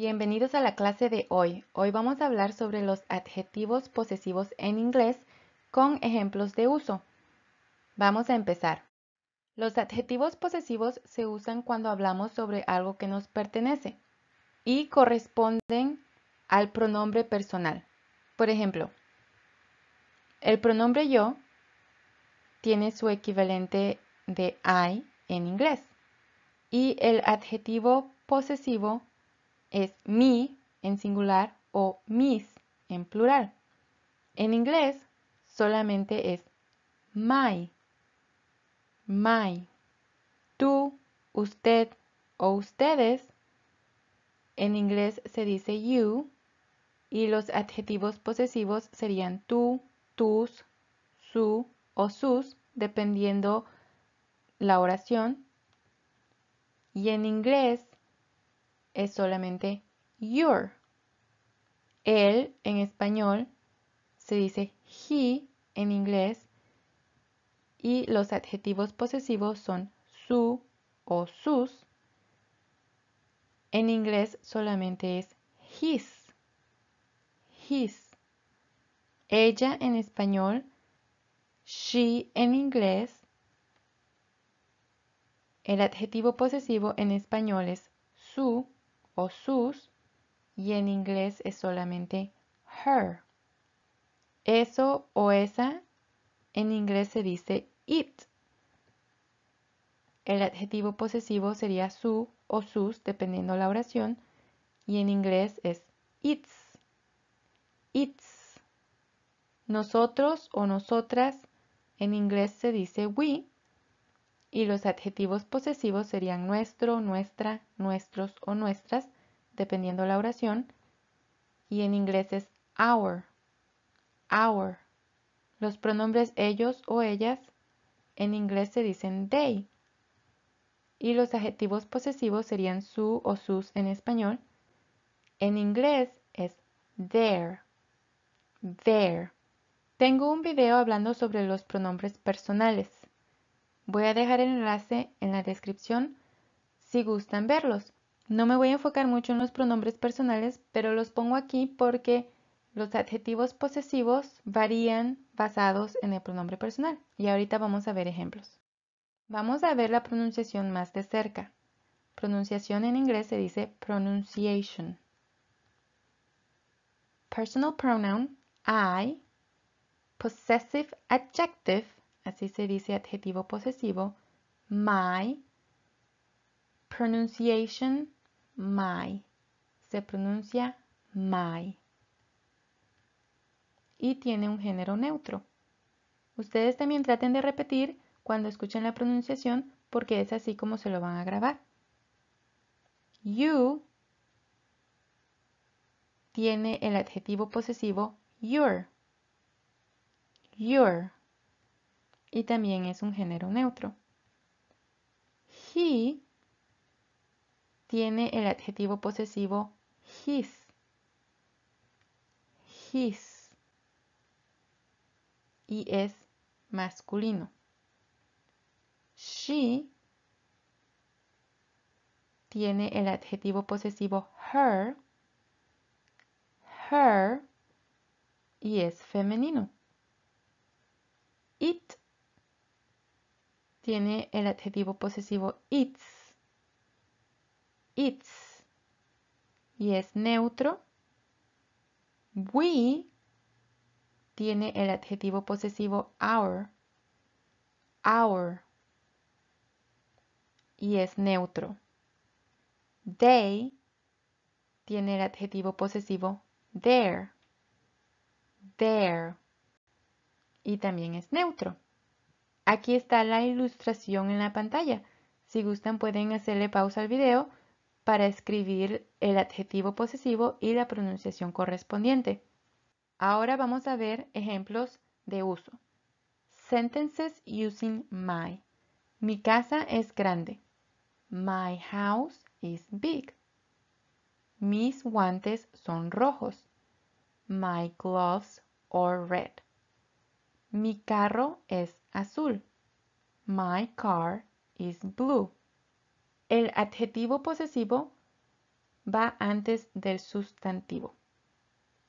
Bienvenidos a la clase de hoy. Hoy vamos a hablar sobre los adjetivos posesivos en inglés con ejemplos de uso. Vamos a empezar. Los adjetivos posesivos se usan cuando hablamos sobre algo que nos pertenece y corresponden al pronombre personal. Por ejemplo, el pronombre yo tiene su equivalente de I en inglés y el adjetivo posesivo es mi en singular o mis en plural. En inglés solamente es my, my. Tú, usted o ustedes. En inglés se dice you y los adjetivos posesivos serían tú, tus, su o sus, dependiendo la oración. Y en inglés es solamente your. Él en español se dice he en inglés y los adjetivos posesivos son su o sus. En inglés solamente es his. His. Ella en español, she en inglés. El adjetivo posesivo en español es su o sus y en inglés es solamente her. Eso o esa en inglés se dice it. El adjetivo posesivo sería su o sus dependiendo la oración y en inglés es its. Its. Nosotros o nosotras en inglés se dice we y los adjetivos posesivos serían nuestro, nuestra, nuestros o nuestras, dependiendo la oración, y en inglés es our, our. Los pronombres ellos o ellas en inglés se dicen they, y los adjetivos posesivos serían su o sus en español. En inglés es their, their. Tengo un video hablando sobre los pronombres personales. Voy a dejar el enlace en la descripción si gustan verlos. No me voy a enfocar mucho en los pronombres personales, pero los pongo aquí porque los adjetivos posesivos varían basados en el pronombre personal. Y ahorita vamos a ver ejemplos. Vamos a ver la pronunciación más de cerca. Pronunciación en inglés se dice pronunciation. Personal pronoun I, possessive adjective así se dice adjetivo posesivo, my, pronunciation, my, se pronuncia my. Y tiene un género neutro. Ustedes también traten de repetir cuando escuchen la pronunciación porque es así como se lo van a grabar. You tiene el adjetivo posesivo your. Your y también es un género neutro. He tiene el adjetivo posesivo his. His. Y es masculino. She tiene el adjetivo posesivo her. Her. Y es femenino. It tiene el adjetivo posesivo its. Its. Y es neutro. We tiene el adjetivo posesivo our. Our. Y es neutro. They tiene el adjetivo posesivo their. their, Y también es neutro. Aquí está la ilustración en la pantalla. Si gustan pueden hacerle pausa al video para escribir el adjetivo posesivo y la pronunciación correspondiente. Ahora vamos a ver ejemplos de uso. Sentences using my. Mi casa es grande. My house is big. Mis guantes son rojos. My gloves are red. Mi carro es azul. My car is blue. El adjetivo posesivo va antes del sustantivo.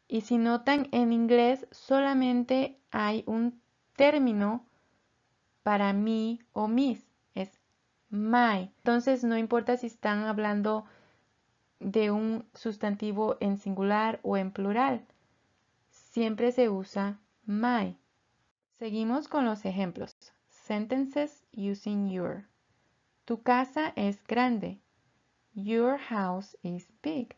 Y si notan, en inglés solamente hay un término para mí o mis, es my. Entonces no importa si están hablando de un sustantivo en singular o en plural, siempre se usa my. Seguimos con los ejemplos. Sentences using your. Tu casa es grande. Your house is big.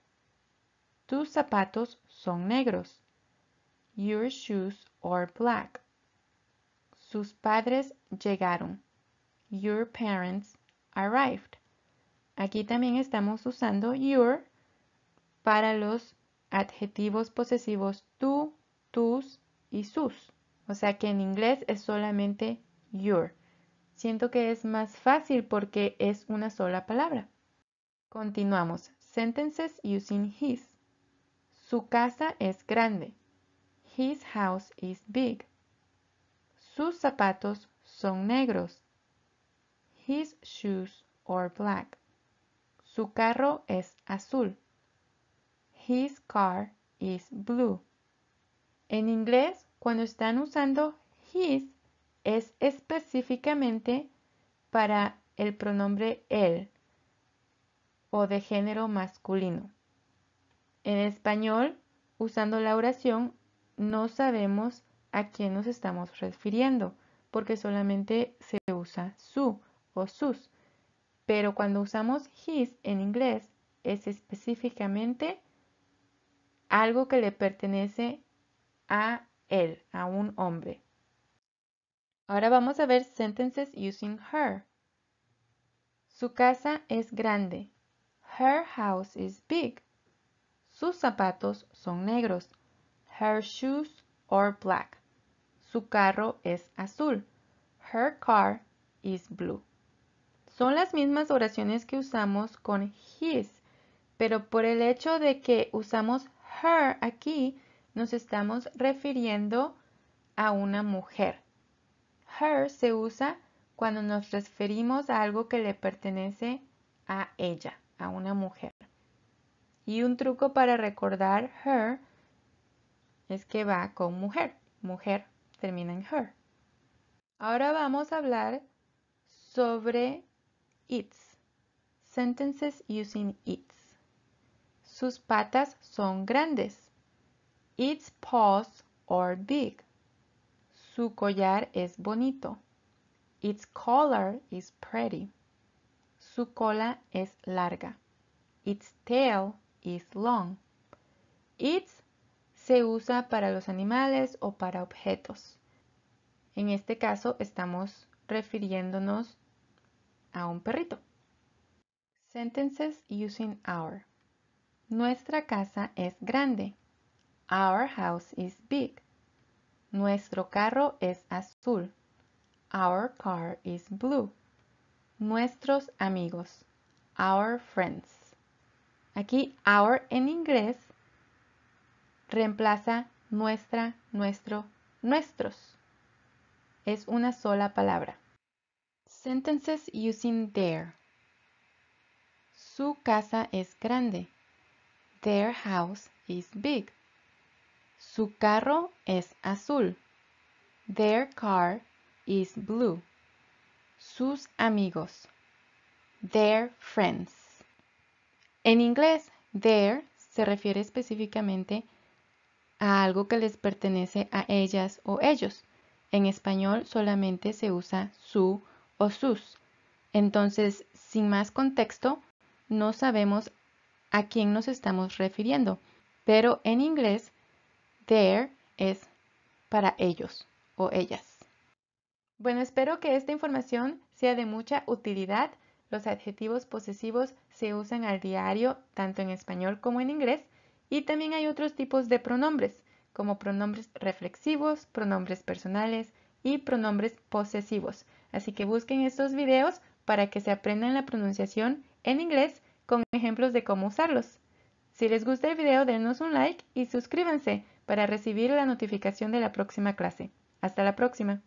Tus zapatos son negros. Your shoes are black. Sus padres llegaron. Your parents arrived. Aquí también estamos usando your para los adjetivos posesivos tú, tus y sus. O sea que en inglés es solamente your. Siento que es más fácil porque es una sola palabra. Continuamos. Sentences using his. Su casa es grande. His house is big. Sus zapatos son negros. His shoes are black. Su carro es azul. His car is blue. En inglés cuando están usando his, es específicamente para el pronombre él o de género masculino. En español, usando la oración, no sabemos a quién nos estamos refiriendo, porque solamente se usa su o sus. Pero cuando usamos his en inglés, es específicamente algo que le pertenece a él, a un hombre. Ahora vamos a ver sentences using her. Su casa es grande. Her house is big. Sus zapatos son negros. Her shoes are black. Su carro es azul. Her car is blue. Son las mismas oraciones que usamos con his, pero por el hecho de que usamos her aquí, nos estamos refiriendo a una mujer. Her se usa cuando nos referimos a algo que le pertenece a ella, a una mujer. Y un truco para recordar her es que va con mujer. Mujer termina en her. Ahora vamos a hablar sobre its. Sentences using its. Sus patas son grandes. Its paws are big. Su collar es bonito. Its collar is pretty. Su cola es larga. Its tail is long. Its se usa para los animales o para objetos. En este caso estamos refiriéndonos a un perrito. Sentences using our. Nuestra casa es grande. Our house is big. Nuestro carro es azul. Our car is blue. Nuestros amigos. Our friends. Aquí our en inglés reemplaza nuestra, nuestro, nuestros. Es una sola palabra. Sentences using their. Su casa es grande. Their house is big. Su carro es azul. Their car is blue. Sus amigos. Their friends. En inglés, their se refiere específicamente a algo que les pertenece a ellas o ellos. En español solamente se usa su o sus. Entonces, sin más contexto, no sabemos a quién nos estamos refiriendo, pero en inglés There es para ellos o ellas. Bueno, espero que esta información sea de mucha utilidad. Los adjetivos posesivos se usan al diario tanto en español como en inglés y también hay otros tipos de pronombres, como pronombres reflexivos, pronombres personales y pronombres posesivos. Así que busquen estos videos para que se aprendan la pronunciación en inglés con ejemplos de cómo usarlos. Si les gusta el video, denos un like y suscríbanse para recibir la notificación de la próxima clase. Hasta la próxima.